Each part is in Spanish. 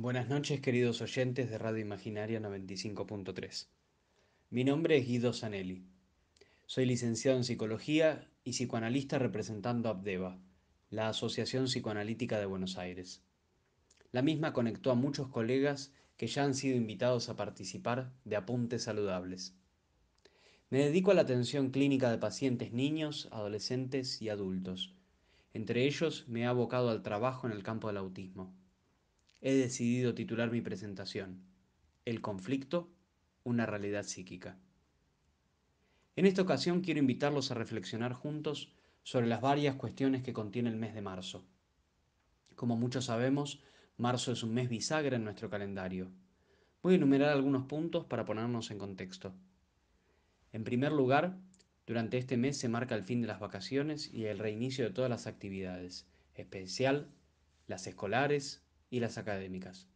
Buenas noches queridos oyentes de Radio Imaginaria 95.3. Mi nombre es Guido Zanelli. Soy licenciado en Psicología y psicoanalista representando a Abdeva, la Asociación Psicoanalítica de Buenos Aires. La misma conectó a muchos colegas que ya han sido invitados a participar de Apuntes Saludables. Me dedico a la atención clínica de pacientes niños, adolescentes y adultos. Entre ellos me he abocado al trabajo en el campo del autismo he decidido titular mi presentación, El conflicto, una realidad psíquica. En esta ocasión quiero invitarlos a reflexionar juntos sobre las varias cuestiones que contiene el mes de marzo. Como muchos sabemos, marzo es un mes bisagra en nuestro calendario. Voy a enumerar algunos puntos para ponernos en contexto. En primer lugar, durante este mes se marca el fin de las vacaciones y el reinicio de todas las actividades, especial las escolares, y las académicas.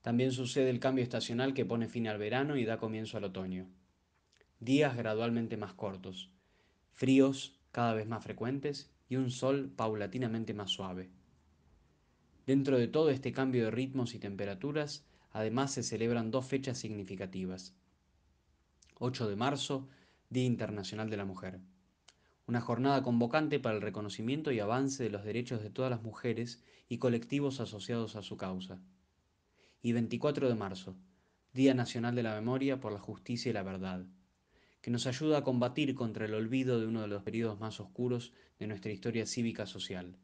También sucede el cambio estacional que pone fin al verano y da comienzo al otoño. Días gradualmente más cortos, fríos cada vez más frecuentes y un sol paulatinamente más suave. Dentro de todo este cambio de ritmos y temperaturas, además se celebran dos fechas significativas. 8 de marzo, Día Internacional de la Mujer una jornada convocante para el reconocimiento y avance de los derechos de todas las mujeres y colectivos asociados a su causa. Y 24 de marzo, Día Nacional de la Memoria por la Justicia y la Verdad, que nos ayuda a combatir contra el olvido de uno de los periodos más oscuros de nuestra historia cívica social.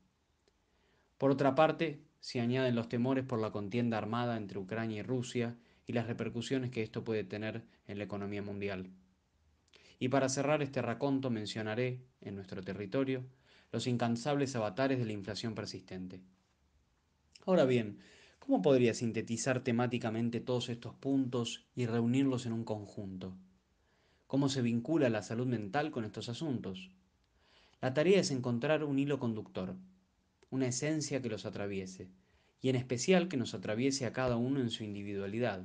Por otra parte, se añaden los temores por la contienda armada entre Ucrania y Rusia y las repercusiones que esto puede tener en la economía mundial. Y para cerrar este raconto mencionaré, en nuestro territorio, los incansables avatares de la inflación persistente. Ahora bien, ¿cómo podría sintetizar temáticamente todos estos puntos y reunirlos en un conjunto? ¿Cómo se vincula la salud mental con estos asuntos? La tarea es encontrar un hilo conductor, una esencia que los atraviese, y en especial que nos atraviese a cada uno en su individualidad.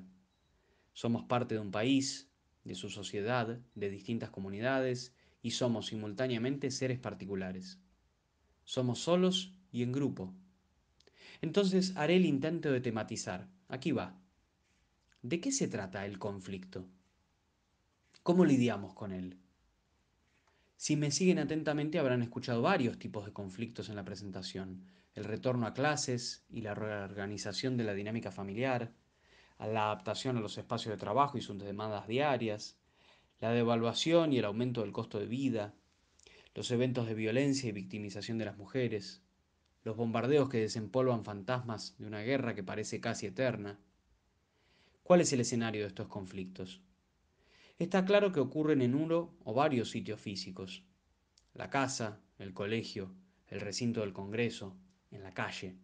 Somos parte de un país, de su sociedad, de distintas comunidades, y somos simultáneamente seres particulares. Somos solos y en grupo. Entonces haré el intento de tematizar. Aquí va. ¿De qué se trata el conflicto? ¿Cómo lidiamos con él? Si me siguen atentamente habrán escuchado varios tipos de conflictos en la presentación. El retorno a clases y la reorganización de la dinámica familiar, a la adaptación a los espacios de trabajo y sus demandas diarias, la devaluación y el aumento del costo de vida, los eventos de violencia y victimización de las mujeres, los bombardeos que desempolvan fantasmas de una guerra que parece casi eterna. ¿Cuál es el escenario de estos conflictos? Está claro que ocurren en uno o varios sitios físicos. La casa, el colegio, el recinto del Congreso, en la calle.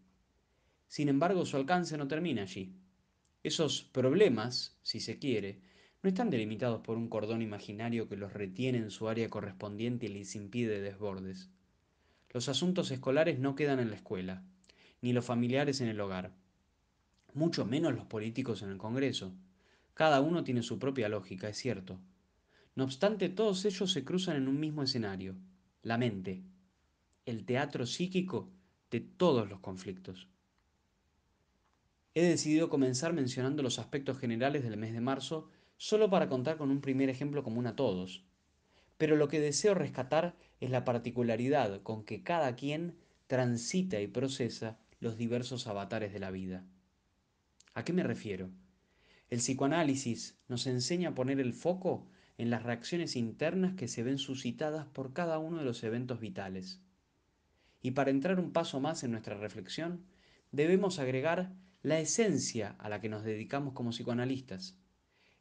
Sin embargo, su alcance no termina allí. Esos problemas, si se quiere, no están delimitados por un cordón imaginario que los retiene en su área correspondiente y les impide desbordes. Los asuntos escolares no quedan en la escuela, ni los familiares en el hogar, mucho menos los políticos en el Congreso. Cada uno tiene su propia lógica, es cierto. No obstante, todos ellos se cruzan en un mismo escenario, la mente, el teatro psíquico de todos los conflictos. He decidido comenzar mencionando los aspectos generales del mes de marzo solo para contar con un primer ejemplo común a todos. Pero lo que deseo rescatar es la particularidad con que cada quien transita y procesa los diversos avatares de la vida. ¿A qué me refiero? El psicoanálisis nos enseña a poner el foco en las reacciones internas que se ven suscitadas por cada uno de los eventos vitales. Y para entrar un paso más en nuestra reflexión, debemos agregar la esencia a la que nos dedicamos como psicoanalistas,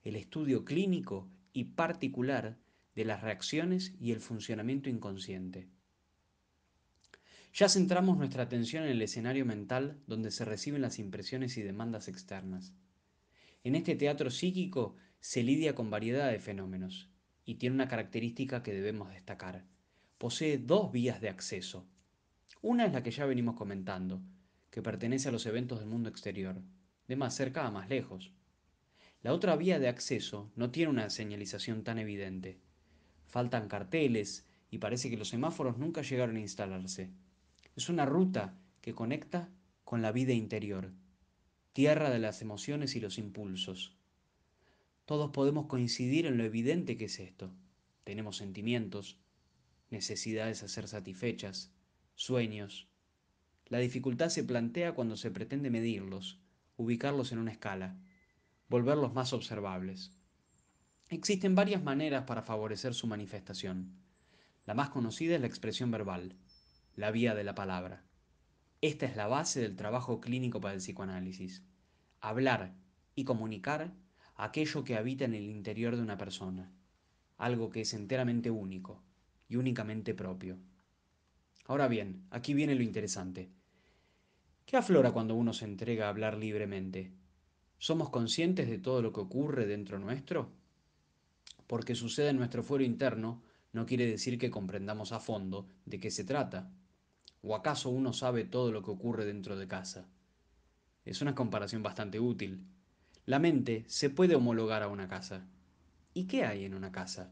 el estudio clínico y particular de las reacciones y el funcionamiento inconsciente. Ya centramos nuestra atención en el escenario mental donde se reciben las impresiones y demandas externas. En este teatro psíquico se lidia con variedad de fenómenos y tiene una característica que debemos destacar. Posee dos vías de acceso. Una es la que ya venimos comentando, que pertenece a los eventos del mundo exterior, de más cerca a más lejos. La otra vía de acceso no tiene una señalización tan evidente. Faltan carteles y parece que los semáforos nunca llegaron a instalarse. Es una ruta que conecta con la vida interior, tierra de las emociones y los impulsos. Todos podemos coincidir en lo evidente que es esto. Tenemos sentimientos, necesidades a ser satisfechas, sueños, la dificultad se plantea cuando se pretende medirlos, ubicarlos en una escala, volverlos más observables. Existen varias maneras para favorecer su manifestación. La más conocida es la expresión verbal, la vía de la palabra. Esta es la base del trabajo clínico para el psicoanálisis. Hablar y comunicar aquello que habita en el interior de una persona, algo que es enteramente único y únicamente propio. Ahora bien, aquí viene lo interesante. ¿Qué aflora cuando uno se entrega a hablar libremente? ¿Somos conscientes de todo lo que ocurre dentro nuestro? Porque sucede en nuestro fuero interno no quiere decir que comprendamos a fondo de qué se trata. ¿O acaso uno sabe todo lo que ocurre dentro de casa? Es una comparación bastante útil. La mente se puede homologar a una casa. ¿Y qué hay en una casa?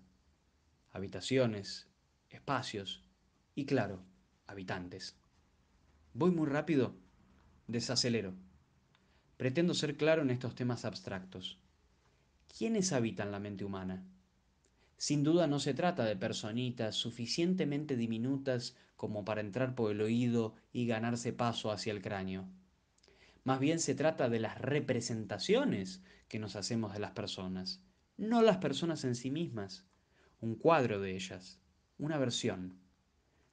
Habitaciones, espacios y claro, habitantes. Voy muy rápido, desacelero. Pretendo ser claro en estos temas abstractos. ¿Quiénes habitan la mente humana? Sin duda no se trata de personitas suficientemente diminutas como para entrar por el oído y ganarse paso hacia el cráneo. Más bien se trata de las representaciones que nos hacemos de las personas, no las personas en sí mismas, un cuadro de ellas, una versión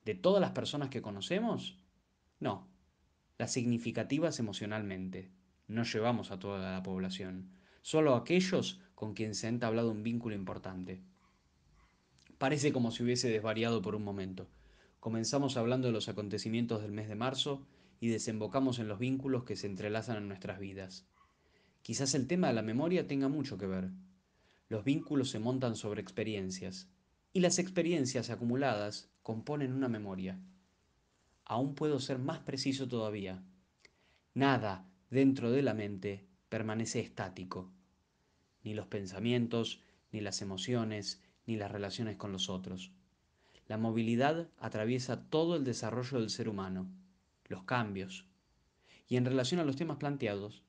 de todas las personas que conocemos? No, las significativas emocionalmente. No llevamos a toda la población, solo a aquellos con quienes se ha entablado un vínculo importante. Parece como si hubiese desvariado por un momento. Comenzamos hablando de los acontecimientos del mes de marzo y desembocamos en los vínculos que se entrelazan en nuestras vidas. Quizás el tema de la memoria tenga mucho que ver. Los vínculos se montan sobre experiencias, y las experiencias acumuladas componen una memoria. Aún puedo ser más preciso todavía. Nada dentro de la mente permanece estático. Ni los pensamientos, ni las emociones, ni las relaciones con los otros. La movilidad atraviesa todo el desarrollo del ser humano, los cambios. Y en relación a los temas planteados,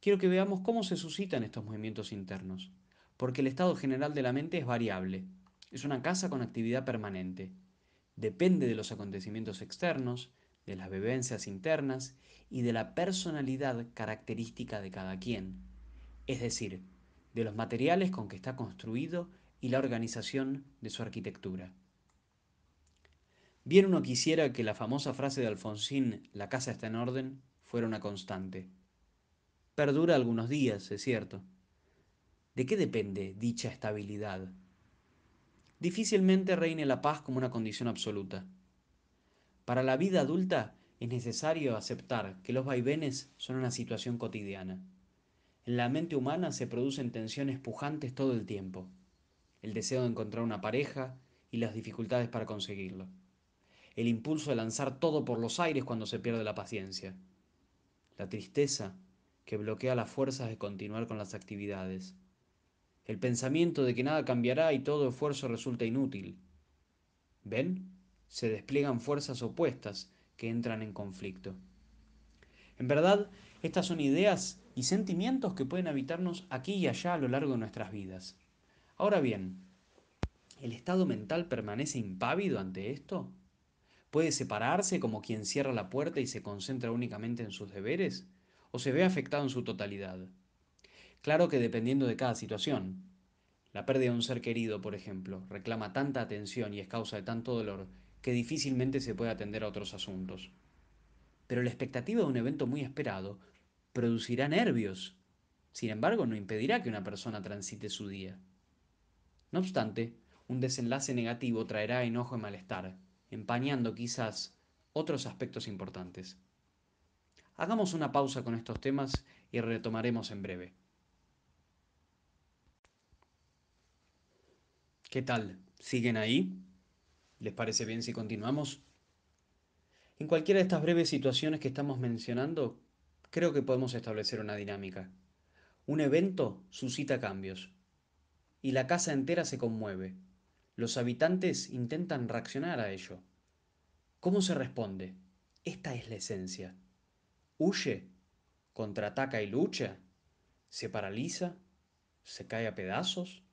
quiero que veamos cómo se suscitan estos movimientos internos, porque el estado general de la mente es variable es una casa con actividad permanente. Depende de los acontecimientos externos, de las vivencias internas y de la personalidad característica de cada quien, es decir, de los materiales con que está construido y la organización de su arquitectura. Bien uno quisiera que la famosa frase de Alfonsín, la casa está en orden, fuera una constante. Perdura algunos días, es cierto. ¿De qué depende dicha estabilidad? difícilmente reine la paz como una condición absoluta. Para la vida adulta es necesario aceptar que los vaivenes son una situación cotidiana. En la mente humana se producen tensiones pujantes todo el tiempo, el deseo de encontrar una pareja y las dificultades para conseguirlo, el impulso de lanzar todo por los aires cuando se pierde la paciencia, la tristeza que bloquea las fuerzas de continuar con las actividades, el pensamiento de que nada cambiará y todo esfuerzo resulta inútil. ¿Ven? Se despliegan fuerzas opuestas que entran en conflicto. En verdad, estas son ideas y sentimientos que pueden habitarnos aquí y allá a lo largo de nuestras vidas. Ahora bien, ¿el estado mental permanece impávido ante esto? ¿Puede separarse como quien cierra la puerta y se concentra únicamente en sus deberes? ¿O se ve afectado en su totalidad? Claro que dependiendo de cada situación. La pérdida de un ser querido, por ejemplo, reclama tanta atención y es causa de tanto dolor que difícilmente se puede atender a otros asuntos. Pero la expectativa de un evento muy esperado producirá nervios. Sin embargo, no impedirá que una persona transite su día. No obstante, un desenlace negativo traerá enojo y malestar, empañando quizás otros aspectos importantes. Hagamos una pausa con estos temas y retomaremos en breve. ¿Qué tal? ¿Siguen ahí? ¿Les parece bien si continuamos? En cualquiera de estas breves situaciones que estamos mencionando, creo que podemos establecer una dinámica. Un evento suscita cambios y la casa entera se conmueve. Los habitantes intentan reaccionar a ello. ¿Cómo se responde? Esta es la esencia. ¿Huye? ¿Contraataca y lucha? ¿Se paraliza? ¿Se cae a pedazos?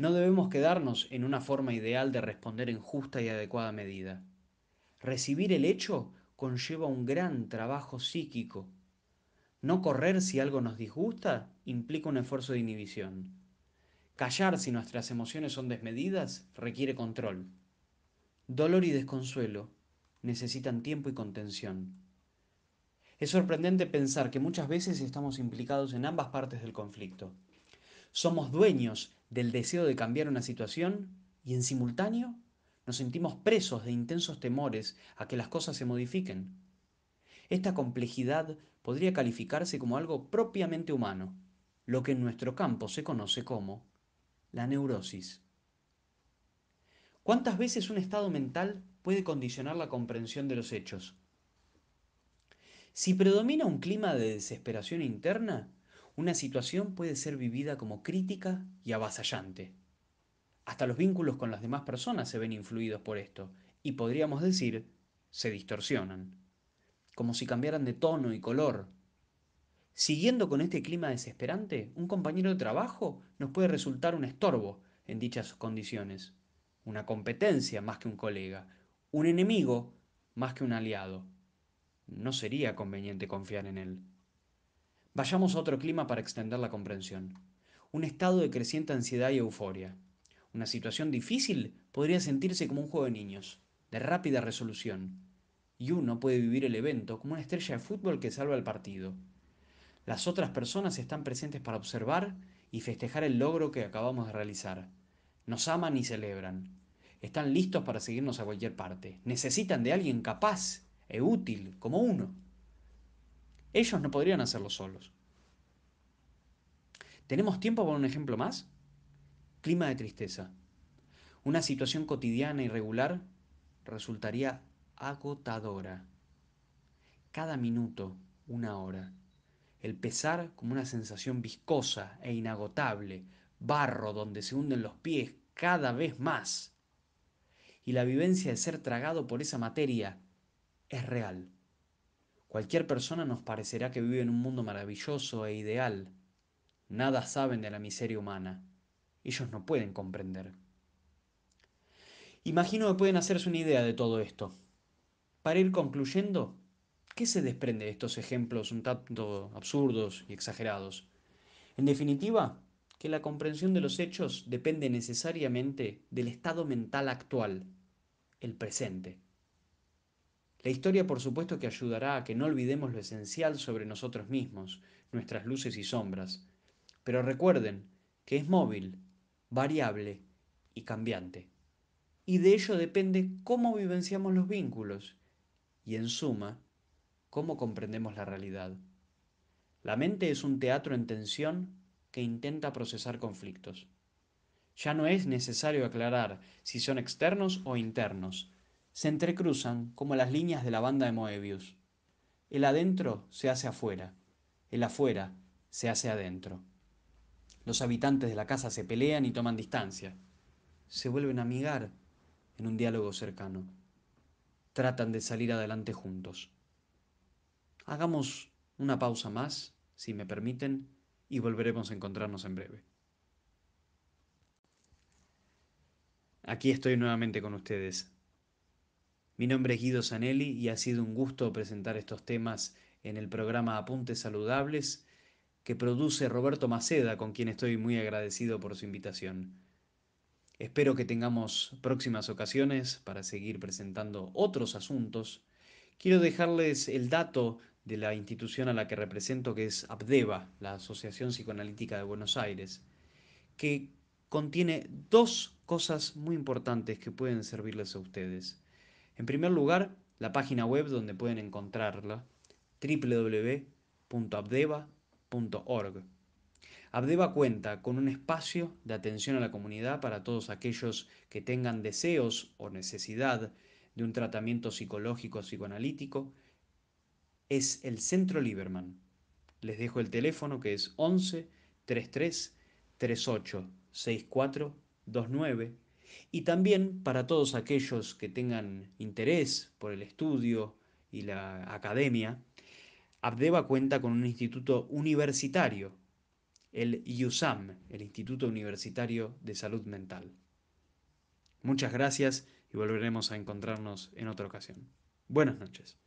No debemos quedarnos en una forma ideal de responder en justa y adecuada medida. Recibir el hecho conlleva un gran trabajo psíquico. No correr si algo nos disgusta implica un esfuerzo de inhibición. Callar si nuestras emociones son desmedidas requiere control. Dolor y desconsuelo necesitan tiempo y contención. Es sorprendente pensar que muchas veces estamos implicados en ambas partes del conflicto. Somos dueños del deseo de cambiar una situación y en simultáneo nos sentimos presos de intensos temores a que las cosas se modifiquen. Esta complejidad podría calificarse como algo propiamente humano, lo que en nuestro campo se conoce como la neurosis. ¿Cuántas veces un estado mental puede condicionar la comprensión de los hechos? Si predomina un clima de desesperación interna, una situación puede ser vivida como crítica y avasallante. Hasta los vínculos con las demás personas se ven influidos por esto, y podríamos decir, se distorsionan, como si cambiaran de tono y color. Siguiendo con este clima desesperante, un compañero de trabajo nos puede resultar un estorbo en dichas condiciones, una competencia más que un colega, un enemigo más que un aliado. No sería conveniente confiar en él. Vayamos a otro clima para extender la comprensión. Un estado de creciente ansiedad y euforia. Una situación difícil podría sentirse como un juego de niños, de rápida resolución. Y uno puede vivir el evento como una estrella de fútbol que salva el partido. Las otras personas están presentes para observar y festejar el logro que acabamos de realizar. Nos aman y celebran. Están listos para seguirnos a cualquier parte. Necesitan de alguien capaz e útil como uno. Ellos no podrían hacerlo solos. ¿Tenemos tiempo para un ejemplo más? Clima de tristeza. Una situación cotidiana y regular resultaría agotadora. Cada minuto, una hora. El pesar como una sensación viscosa e inagotable, barro donde se hunden los pies cada vez más. Y la vivencia de ser tragado por esa materia es real. Cualquier persona nos parecerá que vive en un mundo maravilloso e ideal. Nada saben de la miseria humana. Ellos no pueden comprender. Imagino que pueden hacerse una idea de todo esto. Para ir concluyendo, ¿qué se desprende de estos ejemplos un tanto absurdos y exagerados? En definitiva, que la comprensión de los hechos depende necesariamente del estado mental actual, el presente. La historia por supuesto que ayudará a que no olvidemos lo esencial sobre nosotros mismos, nuestras luces y sombras. Pero recuerden que es móvil, variable y cambiante. Y de ello depende cómo vivenciamos los vínculos y en suma, cómo comprendemos la realidad. La mente es un teatro en tensión que intenta procesar conflictos. Ya no es necesario aclarar si son externos o internos, se entrecruzan como las líneas de la banda de Moebius. El adentro se hace afuera, el afuera se hace adentro. Los habitantes de la casa se pelean y toman distancia. Se vuelven a amigar en un diálogo cercano. Tratan de salir adelante juntos. Hagamos una pausa más, si me permiten, y volveremos a encontrarnos en breve. Aquí estoy nuevamente con ustedes, mi nombre es Guido Zanelli y ha sido un gusto presentar estos temas en el programa Apuntes Saludables que produce Roberto Maceda, con quien estoy muy agradecido por su invitación. Espero que tengamos próximas ocasiones para seguir presentando otros asuntos. Quiero dejarles el dato de la institución a la que represento, que es APDEVA, la Asociación Psicoanalítica de Buenos Aires, que contiene dos cosas muy importantes que pueden servirles a ustedes. En primer lugar, la página web donde pueden encontrarla, www.abdeva.org. Abdeva cuenta con un espacio de atención a la comunidad para todos aquellos que tengan deseos o necesidad de un tratamiento psicológico o psicoanalítico. Es el Centro Lieberman. Les dejo el teléfono que es 11 33 38 64 29 y también para todos aquellos que tengan interés por el estudio y la academia, Abdeba cuenta con un instituto universitario, el IUSAM, el Instituto Universitario de Salud Mental. Muchas gracias y volveremos a encontrarnos en otra ocasión. Buenas noches.